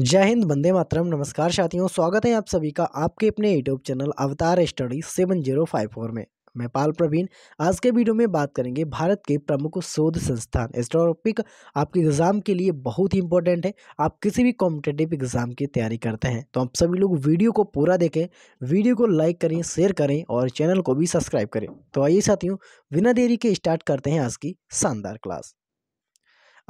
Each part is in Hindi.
जय हिंद बंदे मातरम नमस्कार साथियों स्वागत है आप सभी का आपके अपने YouTube channel Avatar study seven zero five four में मैं पाल प्रवीण आज के वीडियो में बात करेंगे भारत के प्रमुख शोध संस्थान इस टॉपिक आपके एग्ज़ाम के लिए बहुत ही इंपॉर्टेंट है आप किसी भी कॉम्पिटेटिव एग्ज़ाम की तैयारी करते हैं तो आप सभी लोग वीडियो को पूरा देखें वीडियो को लाइक करें शेयर करें और चैनल को भी सब्सक्राइब करें तो आइए साथियों बिना देरी के स्टार्ट करते हैं आज की शानदार क्लास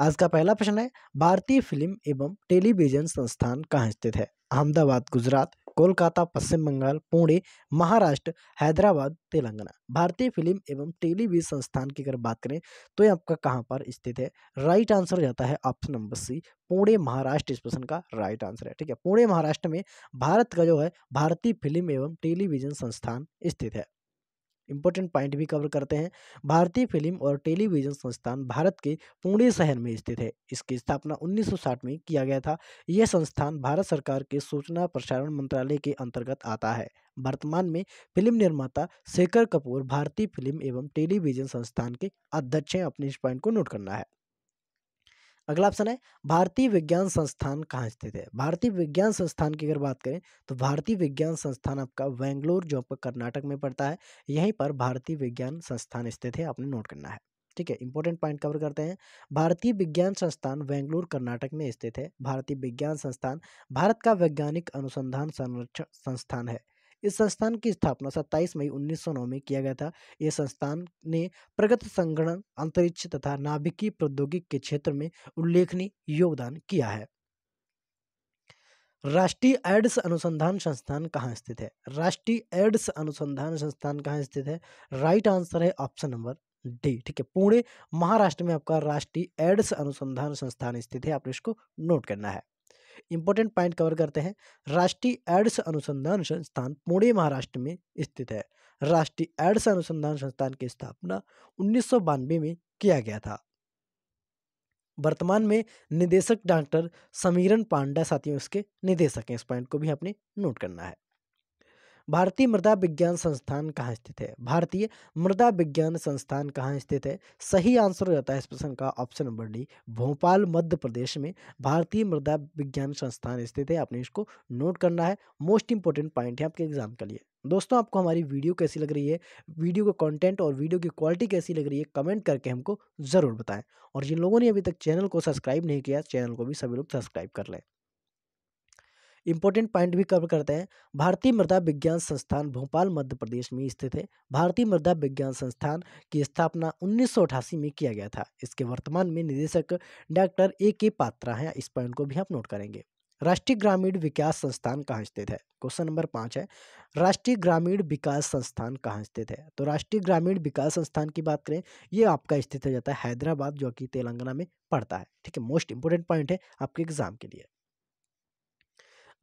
आज का पहला प्रश्न है भारतीय फिल्म एवं टेलीविजन संस्थान कहाँ स्थित है अहमदाबाद गुजरात कोलकाता पश्चिम बंगाल पुणे महाराष्ट्र हैदराबाद तेलंगाना भारतीय फिल्म एवं टेलीविजन संस्थान की अगर बात करें तो ये आपका कहाँ पर स्थित है राइट आंसर हो जाता है option number C Pune Maharashtra इस प्रश्न का राइट आंसर है ठीक है पुणे महाराष्ट्र में भारत का जो है भारतीय फिल्म एवं टेलीविजन संस्थान स्थित है इम्पोर्टेंट पॉइंट भी कवर करते हैं भारतीय फिल्म और टेलीविज़न संस्थान भारत के पुणे शहर में स्थित है इसकी स्थापना 1960 में किया गया था यह संस्थान भारत सरकार के सूचना प्रसारण मंत्रालय के अंतर्गत आता है वर्तमान में फिल्म निर्माता शेखर कपूर भारतीय फिल्म एवं टेलीविज़न संस्थान के अध्यक्ष हैं अपने इस पॉइंट को नोट करना है अगला ऑप्शन है भारतीय विज्ञान संस्थान कहाँ स्थित है भारतीय विज्ञान संस्थान की अगर बात करें तो भारतीय विज्ञान संस्थान आपका बेंगलोर जो आपका कर्नाटक में पड़ता है यहीं पर भारतीय विज्ञान संस्थान स्थित है आपने नोट करना है ठीक है इंपॉर्टेंट पॉइंट कवर करते हैं भारतीय विज्ञान संस्थान बेंगलुरु कर्नाटक में स्थित है भारतीय विज्ञान संस्थान भारत का वैज्ञानिक अनुसंधान संरक्षण संस्थान है इस संस्थान की स्थापना 27 मई 1909 में किया गया था यह संस्थान ने प्रगत संगणन अंतरिक्ष तथा नाभिकीय प्रौद्योगिकी के क्षेत्र में उल्लेखनीय योगदान किया है राष्ट्रीय एड्स अनुसंधान संस्थान कहाँ स्थित है राष्ट्रीय एड्स अनुसंधान संस्थान कहाँ स्थित है राइट आंसर है ऑप्शन नंबर डी ठीक है पुणे महाराष्ट्र में आपका राष्ट्रीय एड्स अनुसंधान संस्थान स्थित है आपने इसको नोट करना है इंपॉर्टेंट पॉइंट कवर करते हैं राष्ट्रीय एड्स अनुसंधान संस्थान पुणे महाराष्ट्र में स्थित है राष्ट्रीय एड्स अनुसंधान संस्थान की स्थापना उन्नीस में किया गया था वर्तमान में निदेशक डॉक्टर समीरन पांडा साथियों इसके निदेशक हैं इस पॉइंट को भी आपने नोट करना है भारतीय मृदा विज्ञान संस्थान कहाँ स्थित है भारतीय मृदा विज्ञान संस्थान कहाँ स्थित है सही आंसर हो जाता है इस प्रश्न का option number D Bhopal Madhya Pradesh में भारतीय मृदा विज्ञान संस्थान स्थित है आपने इसको नोट करना है मोस्ट इंपॉर्टेंट पॉइंट है आपके एग्जाम के लिए दोस्तों आपको हमारी वीडियो कैसी लग रही है वीडियो का कंटेंट और वीडियो की क्वालिटी कैसी लग रही है कमेंट करके हमको ज़रूर बताएं और जिन लोगों ने अभी तक चैनल को सब्सक्राइब नहीं किया चैनल को भी सभी लोग सब्सक्राइब कर लें इंपॉर्टेंट पॉइंट भी कवर करते हैं भारतीय मृदा विज्ञान संस्थान भोपाल मध्य प्रदेश में स्थित है भारतीय मृदा विज्ञान संस्थान की स्थापना उन्नीस में किया गया था इसके वर्तमान में निदेशक डॉक्टर ए के पात्रा हैं इस पॉइंट को भी आप नोट करेंगे राष्ट्रीय ग्रामीण विकास संस्थान कहाँ स्थित है क्वेश्चन नंबर पाँच है राष्ट्रीय ग्रामीण विकास संस्थान कहाँ स्थित है तो राष्ट्रीय ग्रामीण विकास संस्थान की बात करें ये आपका स्थित हो जाता है हैदराबाद जो कि तेलंगाना में पड़ता है ठीक है मोस्ट इंपोर्टेंट पॉइंट है आपके एग्जाम के लिए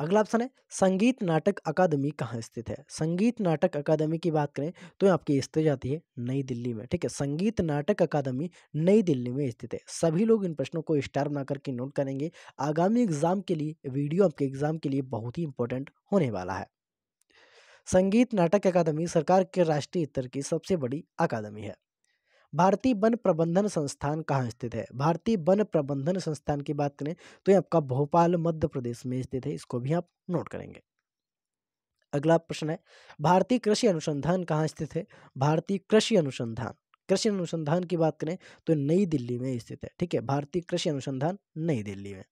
अगला ऑप्शन है संगीत नाटक अकादमी कहाँ स्थित है संगीत नाटक अकादमी की बात करें तो आपकी स्थित जाती है नई दिल्ली में ठीक है संगीत नाटक अकादमी नई दिल्ली में स्थित है सभी लोग इन प्रश्नों को स्टार बना करके नोट करेंगे आगामी एग्जाम के लिए वीडियो आपके एग्जाम के लिए बहुत ही इंपॉर्टेंट होने वाला है संगीत नाटक अकादमी सरकार के राष्ट्रीय स्तर की सबसे बड़ी अकादमी है भारतीय वन प्रबंधन संस्थान कहाँ स्थित है भारतीय वन प्रबंधन संस्थान की बात करें तो ये आपका भोपाल मध्य प्रदेश में स्थित है इसको भी आप नोट करेंगे अगला प्रश्न है भारतीय कृषि अनुसंधान कहाँ स्थित है भारतीय कृषि अनुसंधान कृषि अनुसंधान की बात करें तो नई दिल्ली में स्थित है ठीक है भारतीय कृषि अनुसंधान नई दिल्ली में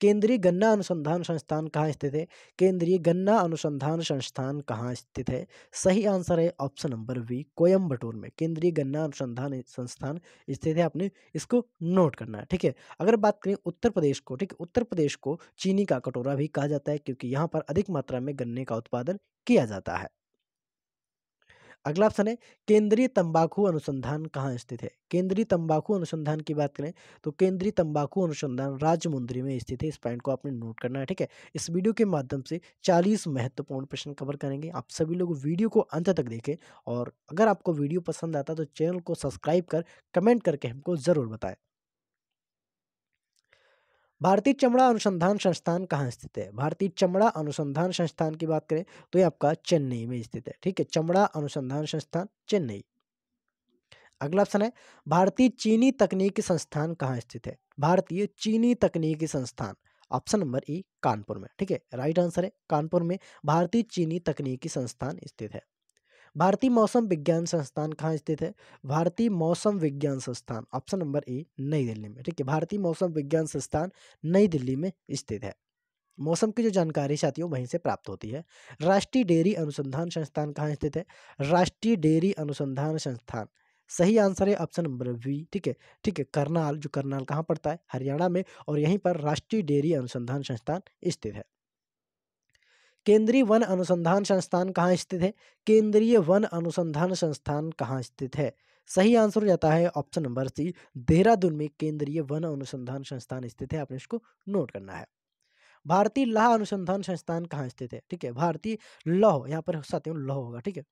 केंद्रीय गन्ना अनुसंधान संस्थान कहाँ स्थित है केंद्रीय गन्ना अनुसंधान संस्थान कहाँ स्थित है सही आंसर है ऑप्शन नंबर बी कोयम्बटूर में केंद्रीय गन्ना अनुसंधान संस्थान स्थित है आपने इसको नोट करना है ठीक है अगर बात करें उत्तर प्रदेश को ठीक उत्तर प्रदेश को चीनी का कटोरा भी कहा जाता है क्योंकि यहाँ पर अधिक मात्रा में गन्ने का उत्पादन किया जाता है अगला ऑप्शन है केंद्रीय तंबाकू अनुसंधान कहाँ स्थित है केंद्रीय तंबाकू अनुसंधान की बात करें तो केंद्रीय तंबाकू अनुसंधान राजमुंद्री में स्थित है इस पॉइंट को आपने नोट करना है ठीक है इस वीडियो के माध्यम से चालीस महत्वपूर्ण प्रश्न कवर करेंगे आप सभी लोग वीडियो को अंत तक देखें और अगर आपको वीडियो पसंद आता तो चैनल को सब्सक्राइब कर कमेंट करके हमको ज़रूर बताएं भारतीय चमड़ा अनुसंधान संस्थान कहाँ स्थित है भारतीय चमड़ा अनुसंधान संस्थान की बात करें तो ये आपका चेन्नई में स्थित है ठीक है चमड़ा अनुसंधान संस्थान चेन्नई अगला ऑप्शन है भारतीय चीनी तकनीकी संस्थान कहाँ स्थित है भारतीय चीनी तकनीकी संस्थान ऑप्शन नंबर ई कानपुर में ठीक है राइट आंसर है कानपुर में भारतीय चीनी तकनीकी संस्थान स्थित है भारतीय मौसम विज्ञान संस्थान कहाँ स्थित है भारतीय मौसम विज्ञान संस्थान ऑप्शन नंबर ए नई दिल्ली में ठीक है भारतीय मौसम विज्ञान संस्थान नई दिल्ली में स्थित है मौसम की जो जानकारी साथियों वहीं से प्राप्त होती है राष्ट्रीय डेयरी अनुसंधान संस्थान कहाँ स्थित है राष्ट्रीय डेयरी अनुसंधान संस्थान सही आंसर है ऑप्शन नंबर बी ठीक है ठीक है करनाल जो करनाल कहाँ पड़ता है हरियाणा में और यहीं पर राष्ट्रीय डेयरी अनुसंधान संस्थान स्थित है केंद्रीय वन अनुसंधान संस्थान कहाँ स्थित है केंद्रीय वन अनुसंधान संस्थान कहाँ स्थित है सही आंसर हो जाता है ऑप्शन नंबर सी देहरादून में केंद्रीय वन अनुसंधान संस्थान स्थित है आपने इसको नोट करना है भारतीय लाह अनुसंधान संस्थान कहाँ स्थित है ठीक है भारतीय लौह यहाँ पर साथियों लौह होगा ठीक है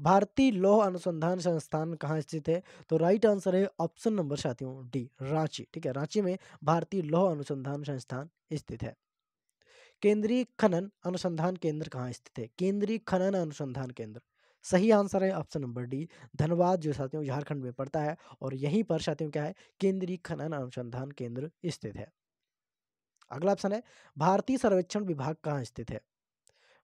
भारतीय लौह अनुसंधान संस्थान कहाँ स्थित है तो राइट आंसर है ऑप्शन नंबर साथियों डी रांची ठीक है रांची में भारतीय लौह अनुसंधान संस्थान स्थित है केंद्रीय खनन अनुसंधान केंद्र कहाँ स्थित है केंद्रीय खनन अनुसंधान केंद्र सही आंसर है ऑप्शन नंबर डी धनबाद जो साथियों झारखंड में पड़ता है और यहीं पर साथियों क्या है केंद्रीय खनन अनुसंधान केंद्र स्थित है अगला ऑप्शन है भारतीय सर्वेक्षण विभाग कहाँ स्थित है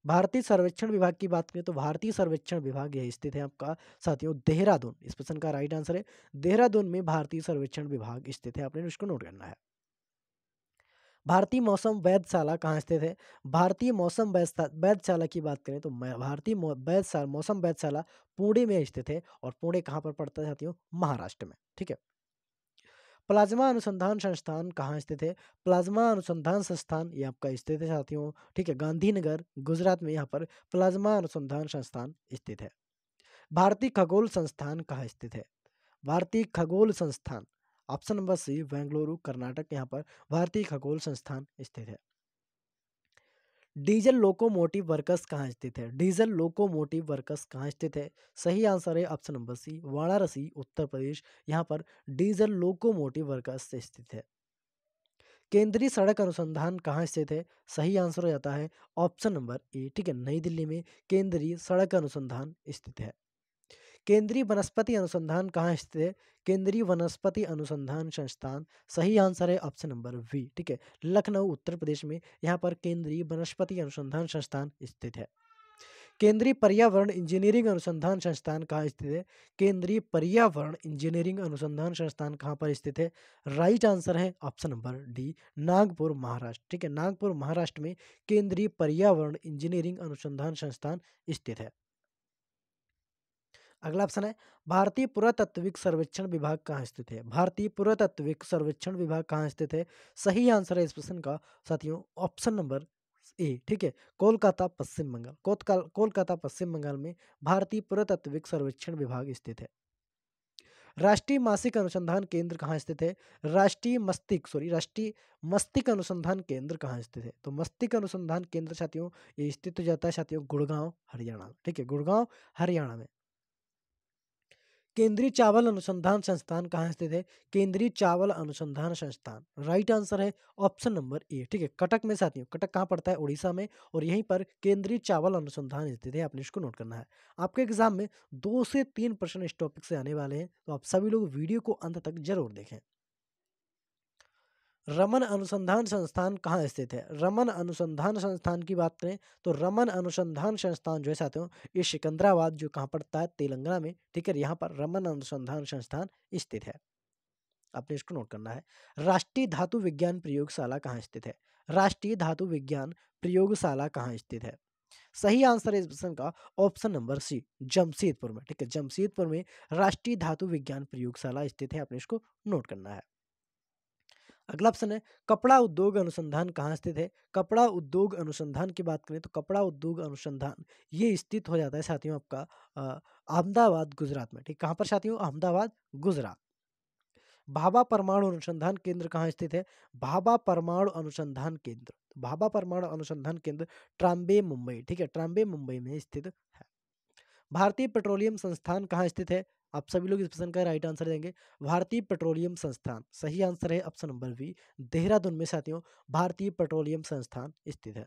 भारतीय सर्वेक्षण विभाग की बात करें तो भारतीय सर्वेक्षण विभाग यह स्थित है आपका साथियों देहरादून इस प्रश्न का राइट आंसर है देहरादून में भारतीय सर्वेक्षण विभाग स्थित है आपने उसको नोट करना है भारतीय मौसम वैधशाला कहाँ स्थित है भारतीय मौसम वैधशाला की बात करें तो भारतीय वैधशाला मौसम वैधशाला पुणे में स्थित है और पुणे कहाँ पर पड़ता है हूँ महाराष्ट्र में ठीक है प्लाज्मा अनुसंधान संस्थान कहाँ स्थित है प्लाज्मा अनुसंधान संस्थान ये आपका स्थित है साथियों ठीक है गांधीनगर गुजरात में यहाँ पर प्लाज्मा अनुसंधान संस्थान स्थित है भारतीय खगोल संस्थान कहाँ स्थित है भारतीय खगोल संस्थान option number C Bengaluru Karnataka यहाँ पर भारतीय खगोल संस्थान स्थित है डीजल लोकोमोटिव वर्कर्स कहाँ स्थित है डीजल लोकोमोटिव वर्कर्स कहाँ स्थित है सही आंसर है option number C Varanasi Uttar Pradesh यहाँ पर डीजल लोकोमोटिव वर्कर्स स्थित है केंद्रीय सड़क अनुसंधान कहाँ स्थित है सही आंसर हो जाता है ऑप्शन नंबर ए ठीक है नई दिल्ली में केंद्रीय सड़क अनुसंधान स्थित है केंद्रीय वनस्पति अनुसंधान कहाँ स्थित है केंद्रीय वनस्पति अनुसंधान संस्थान सही आंसर है ऑप्शन नंबर वी ठीक है लखनऊ उत्तर प्रदेश में यहाँ पर केंद्रीय वनस्पति अनुसंधान संस्थान स्थित है केंद्रीय पर्यावरण इंजीनियरिंग अनुसंधान संस्थान कहाँ स्थित है केंद्रीय पर्यावरण इंजीनियरिंग अनुसंधान संस्थान कहाँ पर स्थित है राइट आंसर है option number D Nagpur Maharashtra ठीक है नागपुर महाराष्ट्र में केंद्रीय पर्यावरण इंजीनियरिंग अनुसंधान संस्थान स्थित है अगला ऑप्शन है भारतीय पुरातत्विक सर्वेक्षण विभाग कहाँ स्थित है भारतीय पुरातत्विक सर्वेक्षण विभाग कहाँ स्थित है सही आंसर है इस प्रश्न का साथियों ऑप्शन नंबर ए ठीक है कोलकाता पश्चिम बंगाल कोलकाता पश्चिम बंगाल में भारतीय पुरातत्विक सर्वेक्षण विभाग स्थित है राष्ट्रीय मासिक अनुसंधान केंद्र कहाँ स्थित है राष्ट्रीय मस्तिष्क सॉरी राष्ट्रीय मस्तिष्क अनुसंधान केंद्र कहाँ स्थित है तो मस्तिष्क अनुसंधान केंद्र साथियों ये स्थित हो तो जाता है साथियों गुड़गांव हरियाणा ठीक है गुड़गांव हरियाणा में केंद्रीय चावल अनुसंधान संस्थान कहाँ स्थित है केंद्रीय चावल अनुसंधान संस्थान राइट आंसर है ऑप्शन नंबर ए ठीक है कटक में साथियों कटक कहाँ पड़ता है उड़ीसा में और यहीं पर केंद्रीय चावल अनुसंधान स्थित है आपने इसको नोट करना है आपके एग्जाम में दो से तीन प्रश्न इस टॉपिक से आने वाले हैं तो आप सभी लोग वीडियो को अंत तक जरूर देखें रमन अनुसंधान संस्थान कहाँ स्थित है रमन अनुसंधान संस्थान की बात करें तो रमन अनुसंधान संस्थान जो है साथियों ये सिकंदराबाद जो कहाँ पड़ता है तेलंगाना में ठीक है यहाँ पर रमन अनुसंधान संस्थान स्थित है आपने इसको नोट करना है राष्ट्रीय धातु विज्ञान प्रयोगशाला कहाँ स्थित है राष्ट्रीय धातु विज्ञान प्रयोगशाला कहाँ स्थित है सही आंसर है इस प्रश्न का ऑप्शन नंबर सी जमशेदपुर में ठीक है जमशेदपुर में राष्ट्रीय धातु विज्ञान प्रयोगशाला स्थित है आपने इसको नोट करना है अगला ऑप्शन है कपड़ा उद्योग अनुसंधान कहाँ स्थित है कपड़ा उद्योग अनुसंधान की बात करें तो कपड़ा उद्योग अनुसंधान ये स्थित हो जाता है साथियों आपका अहमदाबाद गुजरात में ठीक कहाँ पर साथियों अहमदाबाद गुजरात भाभा परमाणु अनुसंधान केंद्र कहाँ स्थित है भाभा परमाणु अनुसंधान केंद्र भाभा परमाणु अनुसंधान केंद्र ट्राम्बे मुंबई ठीक है ट्राम्बे मुंबई में स्थित है भारतीय पेट्रोलियम संस्थान कहाँ स्थित है आप सभी लोग इस प्रश्न का राइट आंसर देंगे भारतीय पेट्रोलियम संस्थान सही आंसर है ऑप्शन नंबर बी देहरादून में साथियों भारतीय पेट्रोलियम संस्थान स्थित है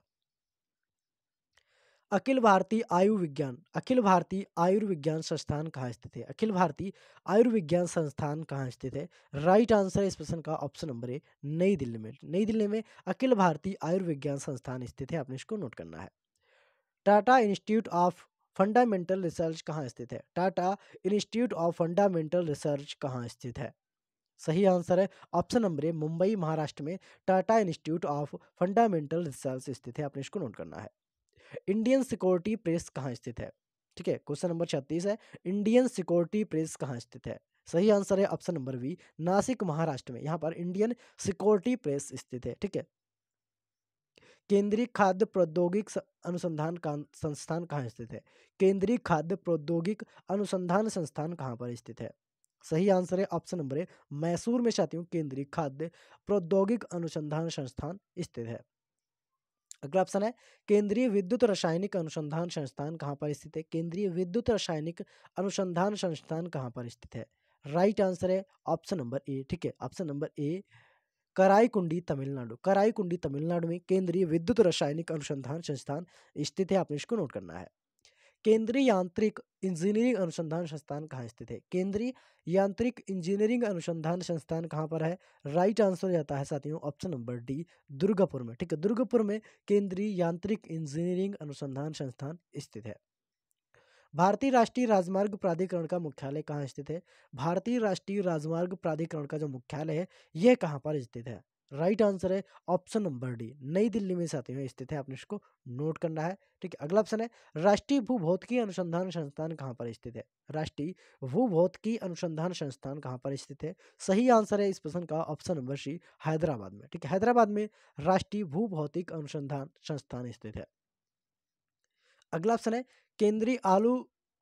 अखिल भारतीय आयुर्विज्ञान अखिल भारतीय आयुर्विज्ञान संस्थान कहाँ स्थित है अखिल भारतीय आयुर्विज्ञान संस्थान कहाँ स्थित है राइट आंसर इस प्रश्न का ऑप्शन नंबर ए नई दिल्ली में नई दिल्ली में अखिल भारतीय आयुर्विज्ञान संस्थान स्थित है आपने इसको नोट करना है Tata institute of fundamental research कहाँ स्थित है Tata institute of fundamental research कहाँ स्थित है सही आंसर है option number A Mumbai Maharashtra में Tata institute of fundamental research स्थित है आपने इसको नोट करना है इंडियन सिक्योरिटी प्रेस कहाँ स्थित है ठीक है क्वेश्चन नंबर छत्तीस है इंडियन सिक्योरिटी प्रेस कहाँ स्थित है सही आंसर है option number B Nashik Maharashtra में यहाँ पर इंडियन सिक्योरिटी प्रेस स्थित है ठीक है केंद्रीय खाद्य प्रौद्योगिक अनुसंधान संस्थान कहाँ स्थित है केंद्रीय खाद्य प्रौद्योगिक अनुसंधान संस्थान कहाँ पर स्थित है सही आंसर है ऑप्शन नंबर ए मैसूर में चाहती हूँ केंद्रीय खाद्य प्रौद्योगिक अनुसंधान संस्थान स्थित है अगला ऑप्शन है केंद्रीय विद्युत रासायनिक अनुसंधान संस्थान कहाँ पर स्थित है केंद्रीय विद्युत रासायनिक अनुसंधान संस्थान कहाँ पर स्थित है राइट आंसर है ऑप्शन नंबर ए ठीक है option number A Karaikudi Tamil Nadu Karaikudi Tamil Nadu में केंद्रीय विद्युत रासायनिक अनुसंधान संस्थान स्थित है आपने इसको नोट करना है केंद्रीय यांत्रिक इंजीनियरिंग अनुसंधान संस्थान कहाँ स्थित है केंद्रीय यांत्रिक इंजीनियरिंग अनुसंधान संस्थान कहाँ पर है राइट आंसर जाता है साथियों ऑप्शन नंबर डी दुर्गापुर में ठीक है दुर्गापुर में केंद्रीय यांत्रिक इंजीनियरिंग अनुसंधान संस्थान स्थित है भारतीय राष्ट्रीय राजमार्ग प्राधिकरण का मुख्यालय कहाँ स्थित है भारतीय राष्ट्रीय राजमार्ग प्राधिकरण का जो मुख्यालय है यह कहाँ पर स्थित है राइट आंसर है option number D New Delhi में साथियों स्थित है आपने इसको नोट करना है ठीक है अगला ऑप्शन है राष्ट्रीय भूभौतिकी अनुसंधान संस्थान कहाँ पर स्थित है राष्ट्रीय भूभौतिकी अनुसंधान संस्थान कहाँ पर स्थित है सही आंसर है इस प्रश्न का ऑप्शन नंबर सी हैदराबाद में ठीक है हैदराबाद में राष्ट्रीय भूभौतिक अनुसंधान संस्थान स्थित है अगला ऑप्शन है केंद्रीय आलू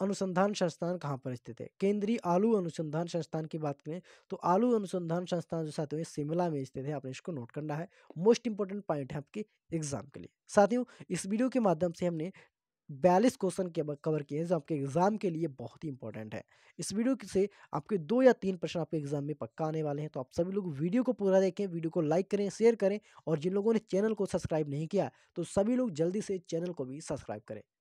अनुसंधान संस्थान कहाँ पर स्थित है केंद्रीय आलू अनुसंधान संस्थान की बात करें तो आलू अनुसंधान संस्थान जो साथियों शिमला में स्थित है आपने इसको नोट करना है मोस्ट इंपॉर्टेंट पॉइंट है आपके एग्जाम के लिए साथियों इस वीडियो के माध्यम से हमने बयालीस क्वेश्चन के कवर किए हैं जो आपके एग्जाम के लिए बहुत ही इंपॉर्टेंट है इस वीडियो से आपके दो या तीन प्रश्न आपके एग्जाम में पक्का आने वाले हैं तो आप सभी लोग वीडियो को पूरा देखें वीडियो को लाइक करें शेयर करें और जिन लोगों ने चैनल को सब्सक्राइब नहीं किया तो सभी लोग जल्दी से चैनल को भी सब्सक्राइब करें